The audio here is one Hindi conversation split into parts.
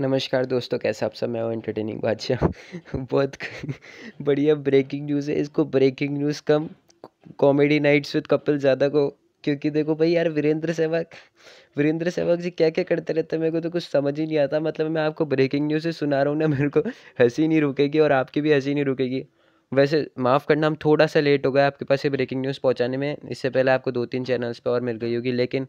नमस्कार दोस्तों कैसे आप सब मैं हूँ एंटरटेनिंग बादशाह बहुत बढ़िया ब्रेकिंग न्यूज़ है इसको ब्रेकिंग न्यूज़ कम कॉमेडी नाइट्स विद कपिल ज़्यादा को क्योंकि देखो भाई यार वीरेंद्र सहवाग वीरेंद्र सहवाग जी क्या क्या करते रहते हैं मेरे को तो कुछ समझ ही नहीं आता मतलब मैं आपको ब्रेकिंग न्यूज़ से सुना रहा हूँ ना मेरे को हंसी नहीं रुकेगी और आपकी भी हंसी नहीं रुकेगी वैसे माफ़ करना हम थोड़ा सा लेट हो गया आपके पास ये ब्रेकिंग न्यूज़ पहुंचाने में इससे पहले आपको दो तीन चैनल्स पर और मिल गई होगी लेकिन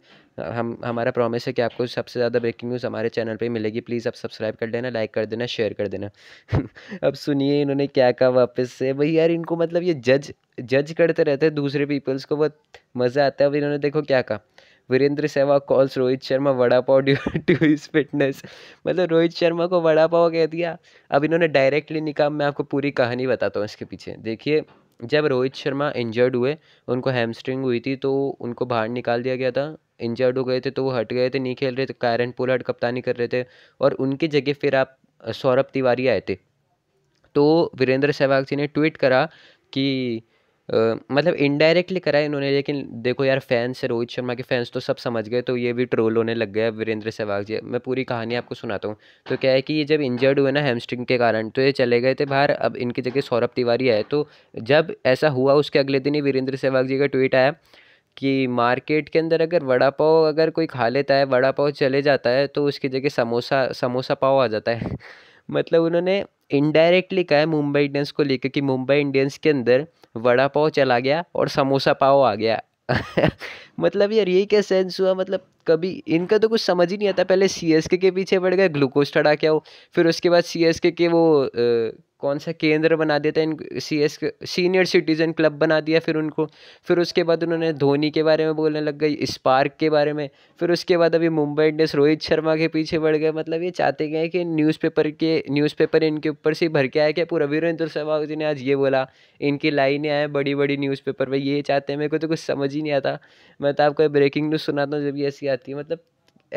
हम हमारा प्रॉमिस है कि आपको सबसे ज़्यादा ब्रेकिंग न्यूज़ हमारे चैनल पे मिलेगी प्लीज़ आप सब्सक्राइब कर देना लाइक कर देना शेयर कर देना अब सुनिए इन्होंने क्या कहा वापस से भाई यार इनको मतलब ये जज जज करते रहते हैं दूसरे पीपल्स को बहुत मज़ा आता है अब इन्होंने देखो क्या कहा Virender Sehwag calls Rohit Sharma vada pav to his fitness मतलब रोहित शर्मा को वड़ा पाव कह दिया अब इन्होंने डायरेक्टली निकाल मैं आपको पूरी कहानी बताता हूँ इसके पीछे देखिए जब रोहित शर्मा इंजर्ड हुए उनको हैमस्ट्रिंग हुई थी तो उनको बाहर निकाल दिया गया था इंजर्ड हो गए थे तो वो हट गए थे नहीं खेल रहे थे कैरन पोलार्ड कप्तानी कर रहे थे और उनकी जगह फिर आप सौरभ तिवारी आए थे तो वीरेंद्र सहवाग जी ने ट्वीट करा कि मतलब इनडायरेक्टली है इन्होंने लेकिन देखो यार फैंस है रोहित शर्मा के फैंस तो सब समझ गए तो ये भी ट्रोल होने लग गया वीरेंद्र सहवाग जी मैं पूरी कहानी आपको सुनाता हूँ तो क्या है कि ये जब इंजर्ड हुए ना हेमस्ट्रिंग के कारण तो ये चले गए थे बाहर अब इनकी जगह सौरभ तिवारी आए तो जब ऐसा हुआ उसके अगले दिन ही वीरेंद्र सहवाग जी का ट्वीट आया कि मार्केट के अंदर अगर वड़ा पाव अगर कोई खा लेता है वड़ा पाव चले जाता है तो उसकी जगह समोसा समोसा पाव आ जाता है मतलब उन्होंने इनडायरेक्टली कहा है मुंबई इंडियंस को लेकर कि मुंबई इंडियंस के अंदर वड़ा पाव चला गया और समोसा पाव आ गया मतलब यार यही क्या सेंस हुआ मतलब कभी इनका तो कुछ समझ ही नहीं आता पहले सी एस के के पीछे पड़ गए ग्लूकोज चढ़ा क्या हो फिर उसके बाद सी एस के के वो आ, कौन सा केंद्र बना देता है इन C S senior citizen club बना दिया फिर उनको फिर उसके बाद उन्होंने धोनी के बारे में बोलने लग गई स्पार्क के बारे में फिर उसके बाद अभी मुंबई इंडियंस रोहित शर्मा के पीछे बढ़ गए मतलब ये चाहते गए कि न्यूज़पेपर के न्यूज़पेपर इनके ऊपर से भर के आया क्या पूरा वीरेंद्र सहवाग जी ने आज ये बोला इनकी लाइनें आए बड़ी बड़ी न्यूज़पेपर पर ये चाहते हैं मेरे को तो कुछ समझ ही नहीं आता मैं तो आपको ब्रेकिंग न्यूज़ सुनाता हूँ जब ये ऐसी जाती है मतलब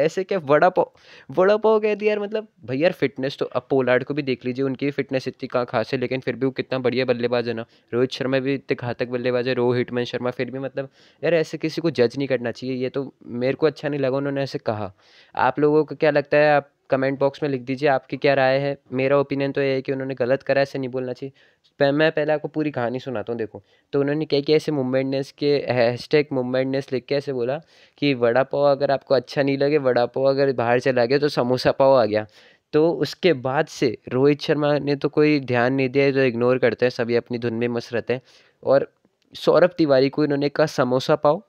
ऐसे क्या वड़ा पाव वड़ा पाव कह दिया यार मतलब भैया यार फिटनेस तो अब पोलार्ड को भी देख लीजिए उनकी भी फिटनेस इतनी कहाँ खास है लेकिन फिर भी वो कितना बढ़िया बल्लेबाज है ना रोहित शर्मा भी इतने घातक बल्लेबाज है रोहित मन शर्मा फिर भी मतलब यार ऐसे किसी को जज नहीं करना चाहिए ये तो मेरे को अच्छा नहीं लगा उन्होंने ऐसे कहा आप लोगों को क्या लगता है आप कमेंट बॉक्स में लिख दीजिए आपकी क्या राय है मेरा ओपिनियन तो ये है कि उन्होंने गलत करा ऐसे नहीं बोलना चाहिए मैं पहले आपको पूरी कहानी सुनाता हूँ देखो तो उन्होंने क्या किया ऐसे मूवमेंटनेस के हैश टैग मूवमेंटनेस लिख के ऐसे बोला कि वड़ा पाव अगर आपको अच्छा नहीं लगे वड़ा पाव अगर बाहर चला गया तो समोसा पाव आ गया तो उसके बाद से रोहित शर्मा ने तो कोई ध्यान नहीं दिया जो तो इग्नोर करते हैं सभी अपनी धुन में मस्त रहते हैं और सौरभ तिवारी को इन्होंने कहा समोसा पाओ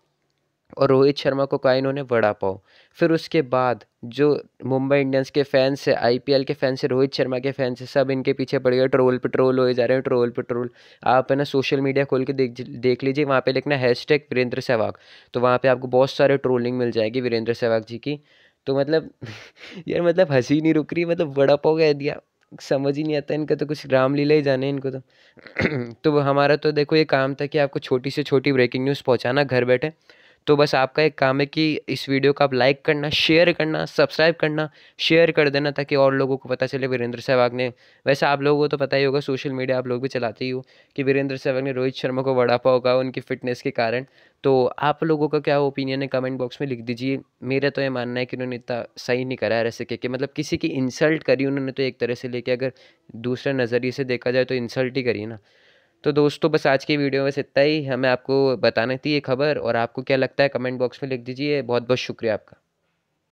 और रोहित शर्मा को कहा इन्होंने वड़ा पाओ फिर उसके बाद जो मुंबई इंडियंस के फैंस है आईपीएल के फैंस है रोहित शर्मा के फैंस है सब इनके पीछे पड़ गए ट्रोल पे ट्रोल होए जा रहे हैं ट्रोल पे ट्रोल आप है ना सोशल मीडिया खोल के देख देख लीजिए वहाँ पे लिखना हैश टैग वीरेंद्र सहवाग तो वहाँ पे आपको बहुत सारे ट्रोलिंग मिल जाएगी वीरेंद्र सहवाग जी की तो मतलब यार मतलब हंसी नहीं रुक रही मतलब बड़ा पाव कह दिया समझ ही नहीं आता इनका तो कुछ रामलीला ही जाने इनको तो तो हमारा तो देखो ये काम था कि आपको छोटी से छोटी ब्रेकिंग न्यूज़ पहुँचाना घर बैठे तो बस आपका एक काम है कि इस वीडियो का आप लाइक करना शेयर करना सब्सक्राइब करना शेयर कर देना ताकि और लोगों को पता चले वीरेंद्र सहवाग ने वैसे आप लोगों को तो पता ही होगा सोशल मीडिया आप लोग भी चलाते ही हो कि वीरेंद्र सहवाग ने रोहित शर्मा को बढ़ा पा होगा उनकी फिटनेस के कारण तो आप लोगों का क्या ओपिनियन है कमेंट बॉक्स में लिख दीजिए मेरा तो ये मानना है कि उन्होंने इतना सही नहीं करा है ऐसे कह के मतलब किसी की इंसल्ट करी उन्होंने तो एक तरह से लेके अगर दूसरे नज़रिए से देखा जाए तो इंसल्ट ही करी ना तो दोस्तों बस आज की वीडियो में इतना ही हमें आपको बताना थी ये खबर और आपको क्या लगता है कमेंट बॉक्स में लिख दीजिए बहुत बहुत शुक्रिया आपका